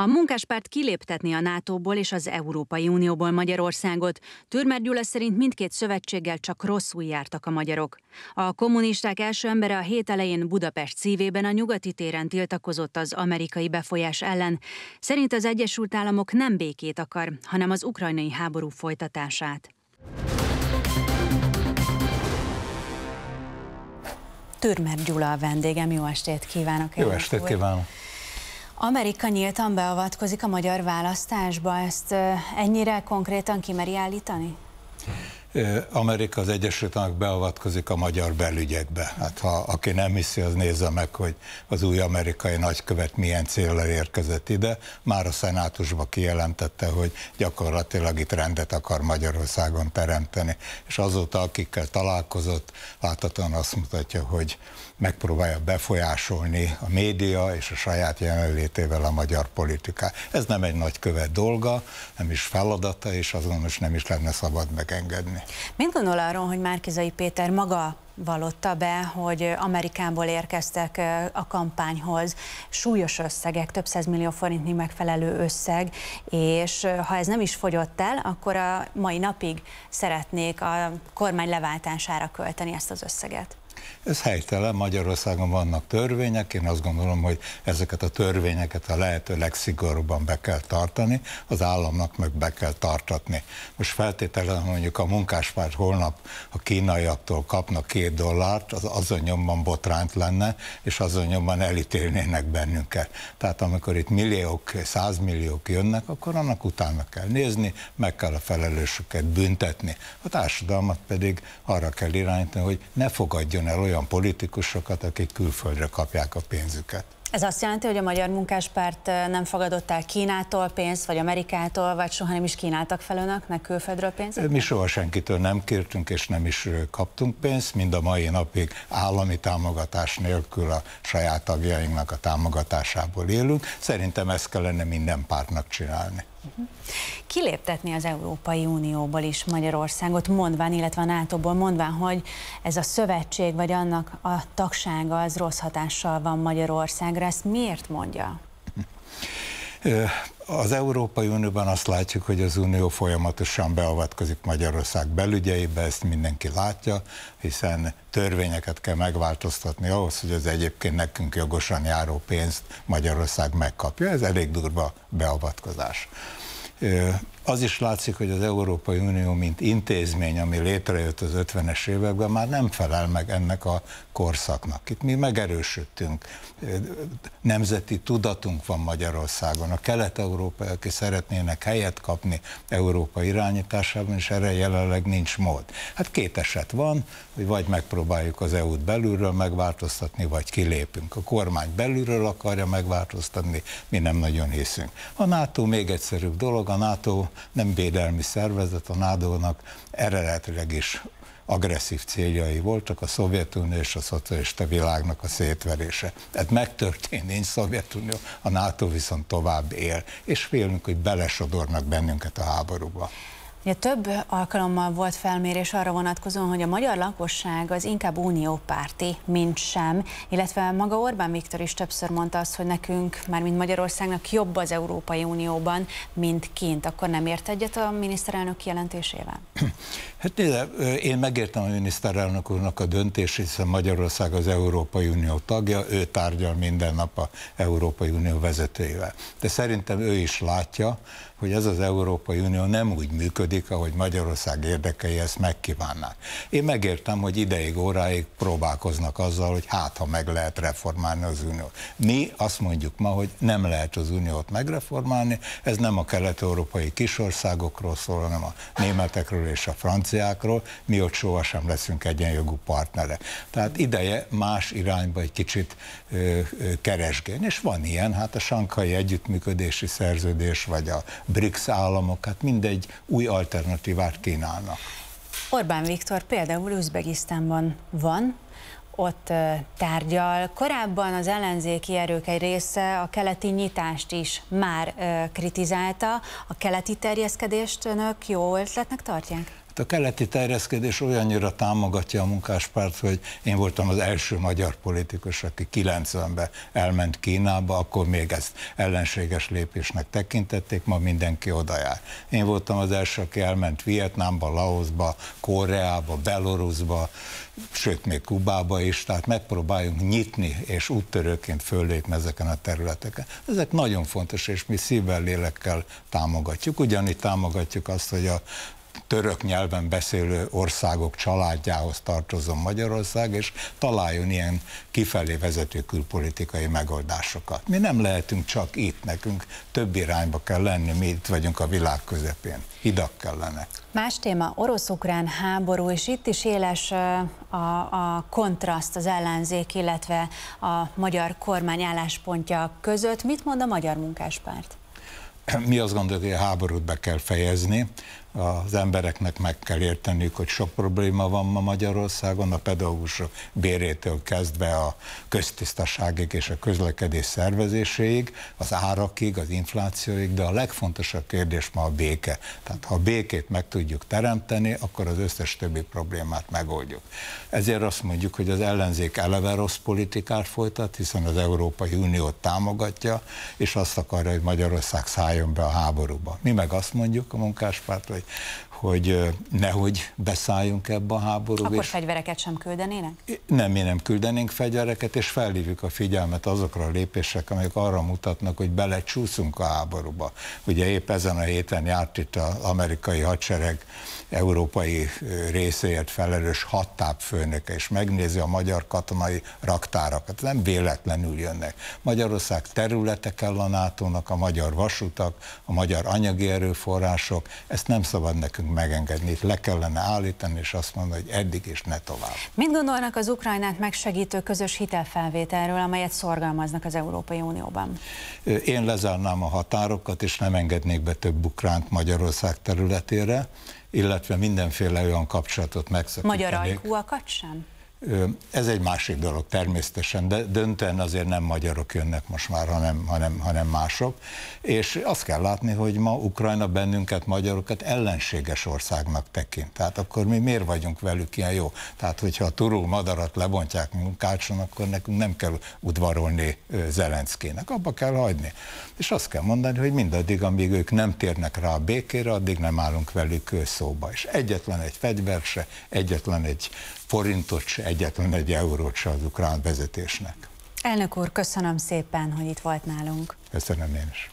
A munkáspárt kiléptetni a NATO-ból és az Európai Unióból Magyarországot. Türmer Gyula szerint mindkét szövetséggel csak rosszul jártak a magyarok. A kommunisták első embere a hét elején Budapest szívében a nyugati téren tiltakozott az amerikai befolyás ellen. Szerint az Egyesült Államok nem békét akar, hanem az ukrajnai háború folytatását. Türmer Gyula a vendégem, jó estét kívánok! Jó estét kívánok! Úr. Amerika nyíltan beavatkozik a magyar választásba, ezt ennyire konkrétan kimeri állítani? Amerika az Egyesült Államok beavatkozik a magyar belügyekbe. Hát ha aki nem hiszi, az nézze meg, hogy az új amerikai nagykövet milyen célra érkezett ide. Már a szenátusba kijelentette, hogy gyakorlatilag itt rendet akar Magyarországon teremteni. És azóta, akikkel találkozott, láthatóan azt mutatja, hogy megpróbálja befolyásolni a média és a saját jelenlétével a magyar politikát. Ez nem egy nagykövet dolga, nem is feladata, és azonos nem is lenne szabad megengedni tenni. Mit gondol arról, hogy Márkizai Péter maga valotta be, hogy Amerikából érkeztek a kampányhoz súlyos összegek, több millió forintnyi megfelelő összeg, és ha ez nem is fogyott el, akkor a mai napig szeretnék a kormány leváltására költeni ezt az összeget. Ez helytelen, Magyarországon vannak törvények, én azt gondolom, hogy ezeket a törvényeket a lehető legszigorúbban be kell tartani, az államnak meg be kell tartatni. Most feltételezem, mondjuk a munkáspárt holnap a kínaiaktól kapnak két dollárt, az azon nyomban botránt lenne, és azon nyomban elítélnének bennünket. Tehát amikor itt milliók, százmilliók jönnek, akkor annak utána kell nézni, meg kell a felelősöket büntetni. A társadalmat pedig arra kell irányítani, hogy ne fogadjon el olyan politikusokat, akik külföldre kapják a pénzüket. Ez azt jelenti, hogy a Magyar Munkáspárt nem fogadott el Kínától pénzt, vagy Amerikától, vagy soha nem is kínáltak fel önöknek külföldről pénzt? Mi soha senkitől nem kértünk és nem is kaptunk pénzt, mind a mai napig állami támogatás nélkül a saját tagjainknak a támogatásából élünk. Szerintem ezt kellene minden pártnak csinálni. Uh-huh. Kiléptetni az Európai Unióból is Magyarországot, mondván, illetve a NATO-ból mondván, hogy ez a szövetség vagy annak a tagsága az rossz hatással van Magyarország Gallagher ezt miért mondja? Az Európai Unióban azt látjuk, hogy az Unió folyamatosan beavatkozik Magyarország belügyeibe, ezt mindenki látja, hiszen törvényeket kell megváltoztatni ahhoz, hogy az egyébként nekünk jogosan járó pénzt Magyarország megkapja. Ez elég durva beavatkozás az is látszik, hogy az Európai Unió, mint intézmény, ami létrejött az 50-es években, már nem felel meg ennek a korszaknak. Itt mi megerősödtünk, nemzeti tudatunk van Magyarországon. A kelet-európai, aki szeretnének helyet kapni Európa irányításában, és erre jelenleg nincs mód. Hát két eset van, hogy vagy megpróbáljuk az EU-t belülről megváltoztatni, vagy kilépünk. A kormány belülről akarja megváltoztatni, mi nem nagyon hiszünk. A NATO még egyszerűbb dolog, a NATO nem védelmi szervezet, a NATO-nak eredetileg is agresszív céljai voltak, a Szovjetunió és a szocialista világnak a szétverése. Tehát megtörtént, nincs Szovjetunió, a NATO viszont tovább él, és félünk, hogy belesodornak bennünket a háborúba. Ja, több alkalommal volt felmérés arra vonatkozóan, hogy a magyar lakosság az inkább uniópárti, mint sem, illetve maga Orbán Viktor is többször mondta azt, hogy nekünk, már mint Magyarországnak jobb az Európai Unióban, mint kint. Akkor nem ért egyet a miniszterelnök jelentésével? Hát nézze, én megértem a miniszterelnök úrnak a döntését, hiszen Magyarország az Európai Unió tagja, ő tárgyal minden nap a Európai Unió vezetőivel. De szerintem ő is látja, hogy ez az Európai Unió nem úgy működik, logika, hogy Magyarország érdekei ezt megkívánnák. Én megértem, hogy ideig, óráig próbálkoznak azzal, hogy hát, ha meg lehet reformálni az uniót. Mi azt mondjuk ma, hogy nem lehet az uniót megreformálni, ez nem a kelet-európai kisországokról szól, hanem a németekről és a franciákról, mi ott sohasem leszünk egyenjogú partnere. Tehát ideje más irányba egy kicsit ö, ö, keresgélni, és van ilyen, hát a sankai együttműködési szerződés, vagy a BRICS államok, hát mindegy új alternatívát kínálnak. Orbán Viktor például Üzbegisztánban van, ott tárgyal. Korábban az ellenzéki erők egy része a keleti nyitást is már kritizálta. A keleti terjeszkedést önök jó ötletnek tartják? a keleti terjeszkedés olyannyira támogatja a munkáspárt, hogy én voltam az első magyar politikus, aki 90-ben elment Kínába, akkor még ezt ellenséges lépésnek tekintették, ma mindenki oda jár. Én voltam az első, aki elment Vietnámba, Laosba, Koreába, Belarusba, sőt még Kubába is, tehát megpróbáljunk nyitni és úttörőként föllépni ezeken a területeken. Ezek nagyon fontos, és mi szívvel, lélekkel támogatjuk. Ugyanígy támogatjuk azt, hogy a török nyelven beszélő országok családjához tartozom Magyarország, és találjon ilyen kifelé vezető külpolitikai megoldásokat. Mi nem lehetünk csak itt, nekünk több irányba kell lenni, mi itt vagyunk a világ közepén, hidak kellenek. Más téma, orosz-ukrán háború, és itt is éles a, a kontraszt az ellenzék, illetve a magyar kormány álláspontja között. Mit mond a Magyar Munkáspárt? Mi azt gondoljuk, hogy a háborút be kell fejezni, az embereknek meg kell érteniük, hogy sok probléma van ma Magyarországon, a pedagógusok bérétől kezdve a köztisztaságig és a közlekedés szervezéséig, az árakig, az inflációig, de a legfontosabb kérdés ma a béke. Tehát ha a békét meg tudjuk teremteni, akkor az összes többi problémát megoldjuk. Ezért azt mondjuk, hogy az ellenzék eleve rossz politikát folytat, hiszen az Európai Uniót támogatja, és azt akarja, hogy Magyarország szálljon be a háborúba. Mi meg azt mondjuk a munkáspárt, hogy, hogy nehogy beszálljunk ebbe a háborúba. Akkor és... fegyvereket sem küldenének? Nem, mi nem küldenénk fegyvereket, és felhívjuk a figyelmet azokra a lépések, amelyek arra mutatnak, hogy belecsúszunk a háborúba. Ugye épp ezen a héten járt itt az amerikai hadsereg európai részéért felelős hadtápfőnöke, és megnézi a magyar katonai raktárakat. Nem véletlenül jönnek. Magyarország területe kell a nato a magyar vasutak, a magyar anyagi erőforrások, ezt nem szabad nekünk megengedni, itt le kellene állítani, és azt mondani, hogy eddig és ne tovább. Mit gondolnak az Ukrajnát megsegítő közös hitelfelvételről, amelyet szorgalmaznak az Európai Unióban? Én lezárnám a határokat, és nem engednék be több ukránt Magyarország területére, illetve mindenféle olyan kapcsolatot megszakítanék. Magyar ajkúakat sem? Ez egy másik dolog természetesen, de döntően azért nem magyarok jönnek most már, hanem, hanem, hanem mások. És azt kell látni, hogy ma Ukrajna bennünket, magyarokat ellenséges országnak tekint. Tehát akkor mi miért vagyunk velük ilyen jó? Tehát hogyha a turul madarat lebontják munkácson, akkor nekünk nem kell udvarolni Zelenszkének, abba kell hagyni. És azt kell mondani, hogy mindaddig, amíg ők nem térnek rá a békére, addig nem állunk velük szóba. És egyetlen egy fegyver se, egyetlen egy forintot se egyetlen egy eurót se az ukrán vezetésnek. Elnök úr, köszönöm szépen, hogy itt volt nálunk. Köszönöm én is.